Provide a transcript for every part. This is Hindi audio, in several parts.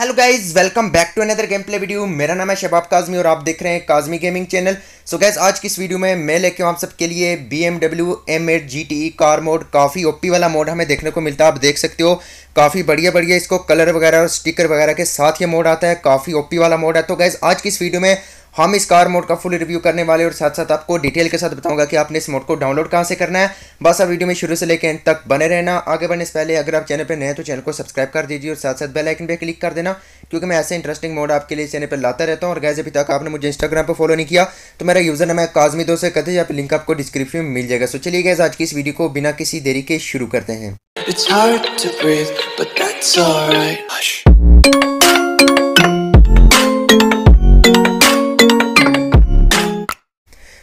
Hello guys welcome back to another game play video मेरा नाम है शबाब काजमी और आप देख रहे हैं Kazmi gaming channel so guys आज की इस वीडियो में मैं लेके हूँ आप सबके लिए B M W M eight G T E car mod काफ़ी ओपी वाला मोड हमें देखने को मिलता है आप देख सकते हो काफ़ी बढ़िया बढ़िया इसको कलर वगैरह और स्टिकर वगैरह के साथ ये मोड आता है काफ़ी ओपी वाला मोड है तो गाइज आज की इस वीडियो में हम इस कार मोड का फुल रिव्यू करने वाले और साथ साथ आपको डिटेल के साथ बताऊंगा कि आपने इस मोड को डाउनलोड कहाँ से करना है बस आप वीडियो में शुरू से लेकर एंड तक बने रहना आगे बढ़ने से पहले अगर आप चैनल पर नए तो चैनल को सब्सक्राइब कर दीजिए और साथ साथ बेल आइकन पर क्लिक कर देना क्योंकि मैं ऐसे इंटरेस्टिंग मोड आपके लिए चैनल पर लाता रहता हूँ और गैस अभी तक आपने मुझे इंस्टाग्राम पर फॉलो नहीं किया तो मेरा यूज़र नाम है काजमी दो से कहते हैं लिंक आपको डिस्क्रिप्शन में मिल जाएगा सो चलिए गैस आज की इस वीडियो को बिना किसी देरी के शुरू करते हैं It's hard to breathe, but that's alright.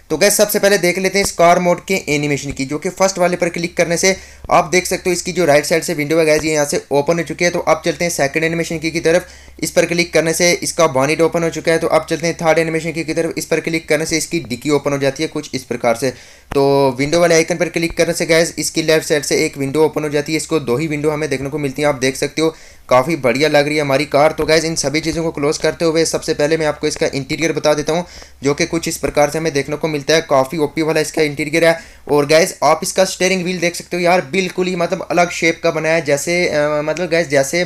तो गैस सबसे पहले देख लेते हैं इस कार मोड के एनिमेशन की जो कि फर्स्ट वाले पर क्लिक करने से आप देख सकते हो इसकी जो राइट साइड से विंडो है गैस ये यहाँ से ओपन हो चुकी है तो अब चलते हैं सेकंड एनिमेशन की, की तरफ इस पर क्लिक करने से इसका बॉनिट ओपन हो चुका है तो अब चलते हैं थर्ड एनिमेशन की, की तरफ इस पर क्लिक करने से इसकी डिक्की ओपन हो जाती है कुछ इस प्रकार से तो विंडो वाले आइकन पर क्लिक करने से गैस इसकी लेफ्ट साइड से एक विंडो ओपन हो जाती है इसको दो ही विंडो हमें देखने को मिलती है आप देख सकते हो काफ़ी बढ़िया लग रही है हमारी कार तो गैज़ इन सभी चीज़ों को क्लोज़ करते हुए सबसे पहले मैं आपको इसका इंटीरियर बता देता हूँ जो कि कुछ इस प्रकार से हमें देखने को मिलता है काफ़ी ओपी वाला इसका इंटीरियर है और गैज़ आप इसका स्टेयरिंग व्हील देख सकते हो यार बिल्कुल ही मतलब अलग शेप का बनाया है जैसे आ, मतलब गैज़ जैसे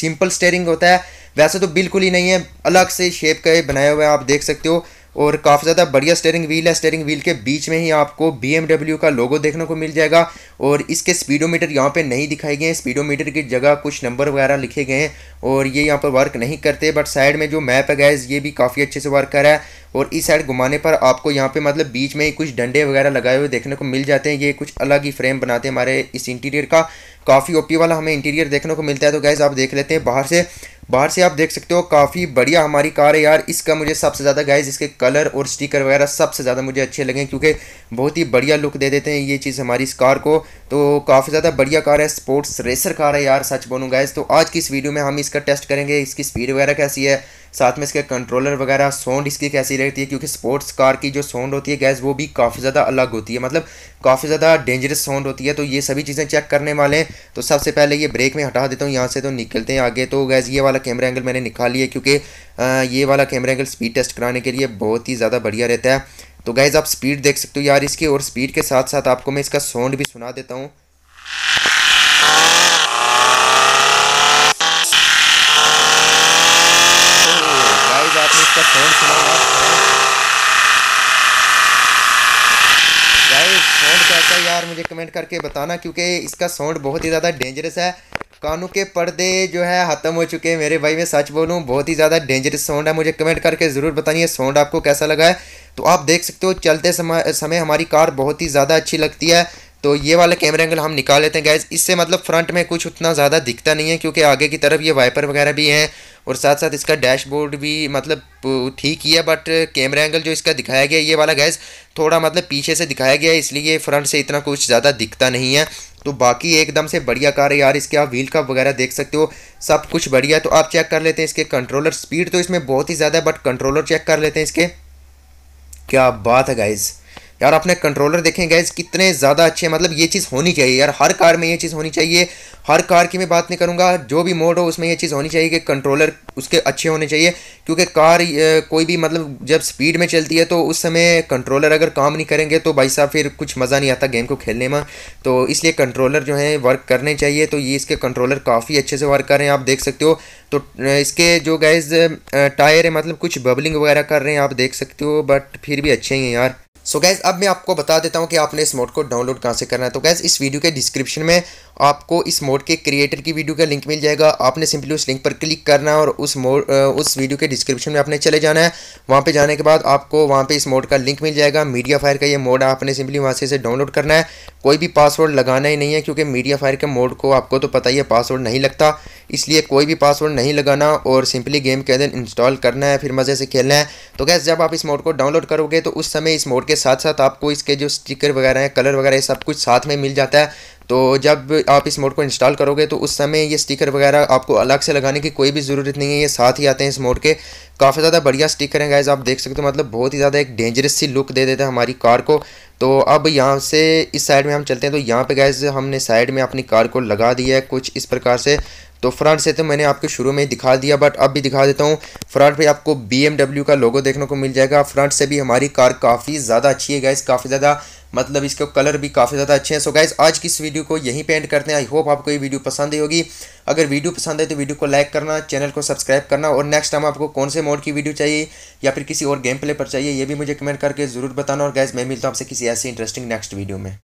सिंपल स्टेयरिंग होता है वैसे तो बिल्कुल ही नहीं है अलग से शेप का बनाया हुआ है आप देख सकते हो और काफ़ी ज़्यादा बढ़िया स्टेयरिंग व्हील है स्टेयरिंग व्हील के बीच में ही आपको बी का लोगो देखने को मिल जाएगा और इसके स्पीडोमीटर यहाँ पे नहीं दिखाए गए हैं स्पीडोमीटर की जगह कुछ नंबर वगैरह लिखे गए हैं और ये यहाँ पर वर्क नहीं करते बट साइड में जो मैप है गैस ये भी काफ़ी अच्छे से वर्क कर रहा है और इस साइड घुमाने पर आपको यहाँ पे मतलब बीच में ही कुछ डंडे वगैरह लगाए हुए देखने को मिल जाते हैं ये कुछ अलग ही फ्रेम बनाते हैं हमारे इस इंटीरियर का काफ़ी ओपी वाला हमें इंटीरियर देखने को मिलता है तो गैज़ आप देख लेते हैं बाहर से बाहर से आप देख सकते हो काफ़ी बढ़िया हमारी कार है यार इसका मुझे सबसे ज़्यादा गैज इसके कलर और स्टिकर वगैरह सबसे ज़्यादा मुझे अच्छे लगे क्योंकि बहुत ही बढ़िया लुक दे देते हैं ये चीज़ हमारी इस कार को तो काफ़ी ज़्यादा बढ़िया कार है स्पोर्ट्स रेसर कार है यार सच बोलूँ गैज तो आज की इस वीडियो में हम इसका टेस्ट करेंगे इसकी स्पीड वगैरह कैसी है साथ में इसके कंट्रोलर वगैरह साउंड इसकी कैसी रहती है क्योंकि स्पोर्ट्स कार की जो साउंड होती है गैस वो भी काफ़ी ज़्यादा अलग होती है मतलब काफ़ी ज़्यादा डेंजरस साउंड होती है तो ये सभी चीज़ें चेक करने वाले हैं तो सबसे पहले ये ब्रेक में हटा देता हूँ यहाँ से तो निकलते हैं आगे तो गैस ये वाला कैमरा एंगल मैंने निकाल लिया क्योंकि ये वाला कैमरा एंगल स्पीड टेस्ट कराने के लिए बहुत ही ज़्यादा बढ़िया रहता है तो गैज़ आप स्पीड देख सकते हो यार इसकी और स्पीड के साथ साथ आपको मैं इसका साउंड भी सुना देता हूँ गाइस साउंड कैसा है यार मुझे कमेंट करके बताना क्योंकि इसका साउंड बहुत ही ज़्यादा डेंजरस है कानों के पर्दे जो है ख़त्म हो चुके हैं मेरे भाई मैं सच बोलूँ बहुत ही ज़्यादा डेंजरस साउंड है मुझे कमेंट करके ज़रूर बताइए साउंड आपको कैसा लगा है तो आप देख सकते हो चलते समय समय हमारी कार बहुत ही ज़्यादा अच्छी लगती है तो ये वाला कैमरा एंगल हम निकाल लेते हैं गैस इससे मतलब फ्रंट में कुछ उतना ज़्यादा दिखता नहीं है क्योंकि आगे की तरफ ये वाइपर वगैरह भी हैं और साथ साथ इसका डैशबोर्ड भी मतलब ठीक ही है बट कैमरा एंगल जो इसका दिखाया गया ये वाला गैस थोड़ा मतलब पीछे से दिखाया गया है इसलिए फ्रंट से इतना कुछ ज़्यादा दिखता नहीं है तो बाकी एकदम से बढ़िया कार है यार इसके आप व्हील का वगैरह देख सकते हो सब कुछ बढ़िया है तो आप चेक कर लेते हैं इसके कंट्रोलर स्पीड तो इसमें बहुत ही ज़्यादा है बट कंट्रोलर चेक कर लेते हैं इसके क्या बात है गाइज़ यार अपने कंट्रोलर देखें गैस कितने ज़्यादा अच्छे हैं मतलब ये चीज़ होनी चाहिए यार हर कार में ये चीज़ होनी चाहिए हर कार की मैं बात नहीं करूँगा जो भी मोड हो उसमें ये चीज़ होनी चाहिए कि कंट्रोलर उसके अच्छे होने चाहिए क्योंकि कार कोई भी मतलब जब स्पीड में चलती है तो उस समय कंट्रोलर अगर काम नहीं करेंगे तो भाई साहब फिर कुछ मज़ा नहीं आता गेम को खेलने में तो इसलिए कंट्रोलर जो है वर्क करने चाहिए तो ये इसके कंट्रोलर काफ़ी अच्छे से वर्क कर रहे हैं आप देख सकते हो तो इसके जो गैज़ टायर है मतलब कुछ बबलिंग वगैरह कर रहे हैं आप देख सकते हो बट फिर भी अच्छे ही हैं यार सो so गैस अब मैं आपको बता देता हूँ कि आपने इस मोड को डाउनलोड कहाँ से करना है तो गैस इस वीडियो के डिस्क्रिप्शन में आपको इस मोड के क्रिएटर की वीडियो का लिंक मिल जाएगा आपने सिंपली उस लिंक पर क्लिक करना है और उस मोड उस वीडियो के डिस्क्रिप्शन में आपने चले जाना है वहाँ पे जाने के बाद आपको वहाँ पर इस मोड का लिंक मिल जाएगा मीडिया फायर का ये मोड आपने सिंपली वहाँ से इसे डाउनलोड करना है कोई भी पासवर्ड लगाना ही नहीं है क्योंकि मीडिया फायर के मोड को आपको तो पता ही है पासवर्ड नहीं लगता इसलिए कोई भी पासवर्ड नहीं लगाना और सिंपली गेम के अंदर इंस्टॉल करना है फिर मज़े से खेलना है तो गैस जब आप इस मोड को डाउनलोड करोगे तो उस समय इस मोड के साथ साथ आपको इसके जो स्टिकर वगैरह हैं कलर वगैरह ये सब कुछ साथ में मिल जाता है तो जब आप इस मोड को इंस्टॉल करोगे तो उस समय ये स्टिकर वगैरह आपको अलग से लगाने की कोई भी ज़रूरत नहीं है ये साथ ही आते हैं इस मोड के काफ़ी ज़्यादा बढ़िया स्टिकर हैं गाइज आप देख सकते हो मतलब बहुत ही ज़्यादा एक डेंजरस सी लुक दे देता है हमारी कार को तो अब यहाँ से इस साइड में हम चलते हैं तो यहाँ पे गैस हमने साइड में अपनी कार को लगा दिया है कुछ इस प्रकार से तो फ्रंट से तो मैंने आपको शुरू में ही दिखा दिया बट अब भी दिखा देता हूँ फ्रंट पे आपको बी का लोगो देखने को मिल जाएगा फ्रंट से भी हमारी कार काफ़ी ज़्यादा अच्छी है गैस काफ़ी ज़्यादा मतलब इसके कलर भी काफ़ी ज़्यादा अच्छे हैं सो गाइज आज की इस वीडियो को यहीं पेंट करते हैं आई होप आपको ये वीडियो पसंद ही होगी अगर वीडियो पसंद है तो वीडियो को लाइक करना चैनल को सब्सक्राइब करना और नेक्स्ट टाइम आपको कौन से मोड की वीडियो चाहिए या फिर किसी और गेम प्ले पर चाहिए ये भी मुझे कमेंट करके ज़रूर बताना और गाइज मैं मिलता हूँ आपसे किसी ऐसी इंटरेस्टिंग नेक्स्ट वीडियो में